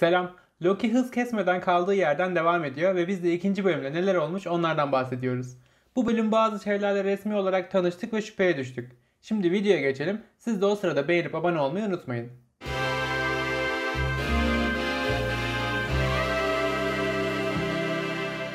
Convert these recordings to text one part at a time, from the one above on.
Selam. Loki hız kesmeden kaldığı yerden devam ediyor ve biz de ikinci bölümde neler olmuş onlardan bahsediyoruz. Bu bölüm bazı şeylerle resmi olarak tanıştık ve şüpheye düştük. Şimdi videoya geçelim. Siz de o sırada beğenip abone olmayı unutmayın.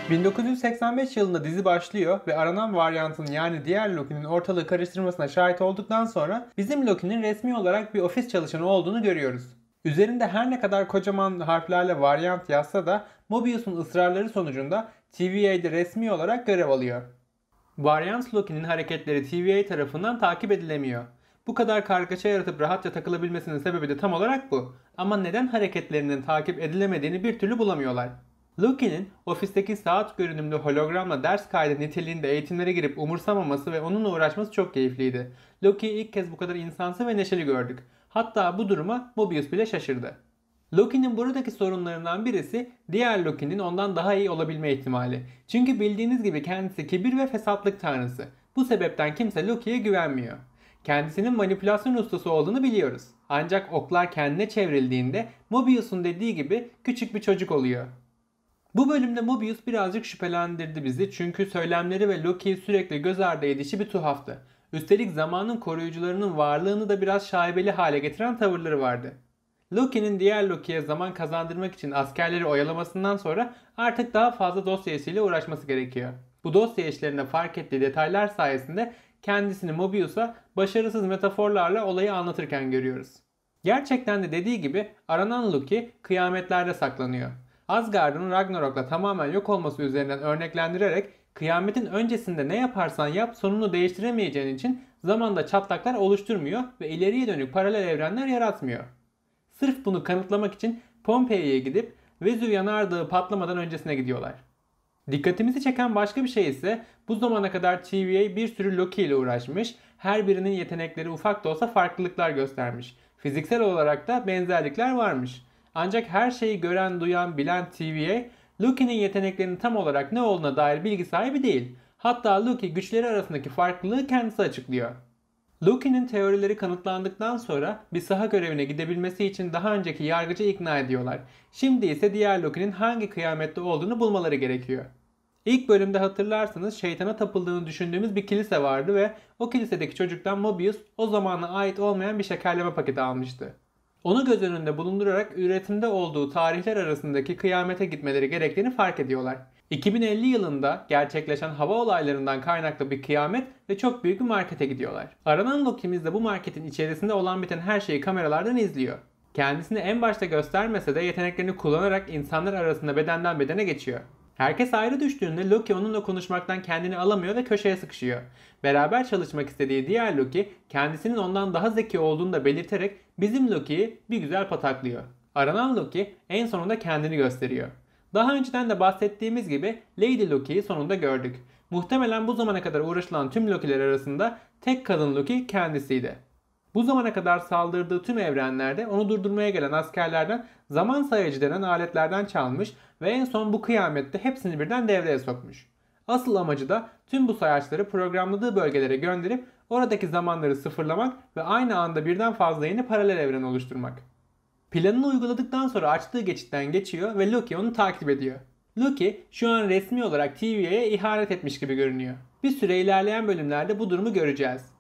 ...1985 yılında dizi başlıyor ve aranan varyantın yani diğer Loki'nin ortalığı karıştırmasına şahit olduktan sonra bizim Loki'nin resmi olarak bir ofis çalışanı olduğunu görüyoruz. Üzerinde her ne kadar kocaman harflerle varyant yazsa da Mobius'un ısrarları sonucunda TVA'de resmi olarak görev alıyor. Varyant Loki'nin hareketleri TVA tarafından takip edilemiyor. Bu kadar kargaşa yaratıp rahatça takılabilmesinin sebebi de tam olarak bu. Ama neden hareketlerinin takip edilemediğini bir türlü bulamıyorlar. Loki'nin ofisteki saat görünümlü hologramla ders kaydı niteliğinde eğitimlere girip umursamaması ve onunla uğraşması çok keyifliydi. Loki'yi ilk kez bu kadar insansı ve neşeli gördük. Hatta bu duruma Mobius bile şaşırdı. Loki'nin buradaki sorunlarından birisi diğer Loki'nin ondan daha iyi olabilme ihtimali. Çünkü bildiğiniz gibi kendisi kibir ve fesatlık tanrısı. Bu sebepten kimse Loki'ye güvenmiyor. Kendisinin manipülasyon ustası olduğunu biliyoruz. Ancak oklar kendine çevrildiğinde Mobius'un dediği gibi küçük bir çocuk oluyor. Bu bölümde Mobius birazcık şüphelendirdi bizi çünkü söylemleri ve Loki'yi sürekli göz ardı edişi bir tuhaftı. Üstelik zamanın koruyucularının varlığını da biraz şaibeli hale getiren tavırları vardı. Loki'nin diğer Loki'ye zaman kazandırmak için askerleri oyalamasından sonra artık daha fazla dosya işiyle uğraşması gerekiyor. Bu dosya işlerinde fark ettiği detaylar sayesinde kendisini Mobius'a başarısız metaforlarla olayı anlatırken görüyoruz. Gerçekten de dediği gibi aranan Loki kıyametlerde saklanıyor. Asgard'ın Ragnarok'la tamamen yok olması üzerinden örneklendirerek Kıyametin öncesinde ne yaparsan yap sonunu değiştiremeyeceğin için zamanda çatlaklar oluşturmuyor ve ileriye dönük paralel evrenler yaratmıyor. Sırf bunu kanıtlamak için Pompei'ye gidip Vezüv yanardağı patlamadan öncesine gidiyorlar. Dikkatimizi çeken başka bir şey ise bu zamana kadar TVA bir sürü Loki ile uğraşmış, her birinin yetenekleri ufak da olsa farklılıklar göstermiş. Fiziksel olarak da benzerlikler varmış. Ancak her şeyi gören, duyan, bilen TVA Loki'nin yeteneklerinin tam olarak ne olduğuna dair bilgi sahibi değil. Hatta Loki güçleri arasındaki farklılığı kendisi açıklıyor. Loki'nin teorileri kanıtlandıktan sonra bir saha görevine gidebilmesi için daha önceki yargıcı ikna ediyorlar. Şimdi ise diğer Loki'nin hangi kıyamette olduğunu bulmaları gerekiyor. İlk bölümde hatırlarsanız şeytana tapıldığını düşündüğümüz bir kilise vardı ve o kilisedeki çocuktan Mobius o zamana ait olmayan bir şekerleme paketi almıştı. Onu göz önünde bulundurarak üretimde olduğu tarihler arasındaki kıyamete gitmeleri gerektiğini fark ediyorlar. 2050 yılında gerçekleşen hava olaylarından kaynaklı bir kıyamet ve çok büyük bir markete gidiyorlar. Aranan Loki'miz de bu marketin içerisinde olan biten her şeyi kameralardan izliyor. Kendisini en başta göstermese de yeteneklerini kullanarak insanlar arasında bedenden bedene geçiyor. Herkes ayrı düştüğünde Loki onunla konuşmaktan kendini alamıyor ve köşeye sıkışıyor. Beraber çalışmak istediği diğer Loki kendisinin ondan daha zeki olduğunu da belirterek bizim Loki'yi bir güzel pataklıyor. Aranan Loki en sonunda kendini gösteriyor. Daha önceden de bahsettiğimiz gibi Lady Loki'yi sonunda gördük. Muhtemelen bu zamana kadar uğraşılan tüm Loki'ler arasında tek kadın Loki kendisiydi. Bu zamana kadar saldırdığı tüm evrenlerde onu durdurmaya gelen askerlerden zaman sayacı denen aletlerden çalmış ve en son bu kıyamette hepsini birden devreye sokmuş. Asıl amacı da tüm bu sayaçları programladığı bölgelere gönderip oradaki zamanları sıfırlamak ve aynı anda birden fazla yeni paralel evren oluşturmak. Planını uyguladıktan sonra açtığı geçitten geçiyor ve Loki onu takip ediyor. Loki şu an resmi olarak TV'ye ihanet etmiş gibi görünüyor. Bir süre ilerleyen bölümlerde bu durumu göreceğiz.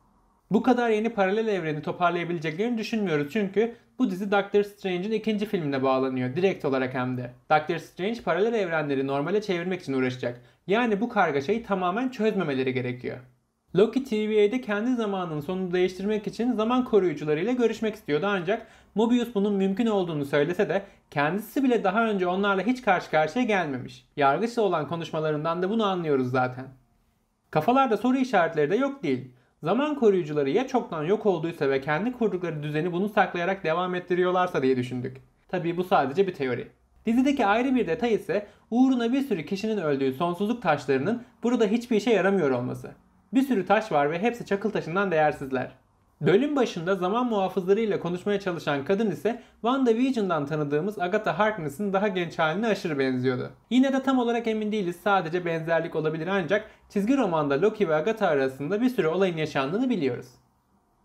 Bu kadar yeni paralel evreni toparlayabileceklerini düşünmüyoruz çünkü bu dizi Doctor Strange'in ikinci filmine bağlanıyor direkt olarak hem de. Doctor Strange paralel evrenleri normale çevirmek için uğraşacak. Yani bu kargaşayı tamamen çözmemeleri gerekiyor. Loki TVA'de kendi zamanının sonunu değiştirmek için zaman koruyucularıyla görüşmek istiyordu ancak Mobius bunun mümkün olduğunu söylese de kendisi bile daha önce onlarla hiç karşı karşıya gelmemiş. Yargıçla olan konuşmalarından da bunu anlıyoruz zaten. Kafalarda soru işaretleri de yok değil. Zaman koruyucuları ya çoktan yok olduysa ve kendi kurdukları düzeni bunu saklayarak devam ettiriyorlarsa diye düşündük. Tabii bu sadece bir teori. Dizideki ayrı bir detay ise uğruna bir sürü kişinin öldüğü sonsuzluk taşlarının burada hiçbir işe yaramıyor olması. Bir sürü taş var ve hepsi çakıl taşından değersizler. Bölüm başında zaman muhafızlarıyla konuşmaya çalışan kadın ise WandaVision'dan tanıdığımız Agatha Harkness'in daha genç haline aşırı benziyordu. Yine de tam olarak emin değiliz sadece benzerlik olabilir ancak çizgi romanda Loki ve Agatha arasında bir sürü olayın yaşandığını biliyoruz.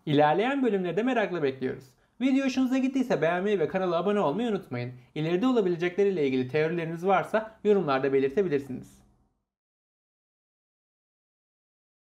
İlerleyen bölümlerde merakla bekliyoruz. Video hoşunuza gittiyse beğenmeyi ve kanala abone olmayı unutmayın. İleride olabilecekleriyle ilgili teorileriniz varsa yorumlarda belirtebilirsiniz.